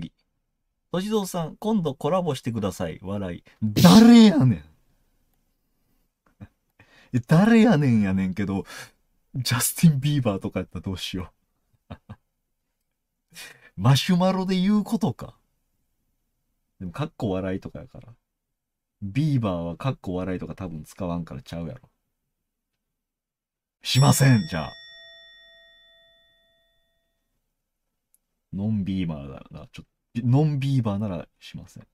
次。歳三さん、今度コラボしてください。笑い。誰やねん。誰やねんやねんけど、ジャスティン・ビーバーとかやったらどうしよう。マシュマロで言うことか。でも、かっこ笑いとかやから。ビーバーはかっこ笑いとか多分使わんからちゃうやろ。しません、じゃあ。ノンビーバーなら、ちょっと、ノンビーバーならしません。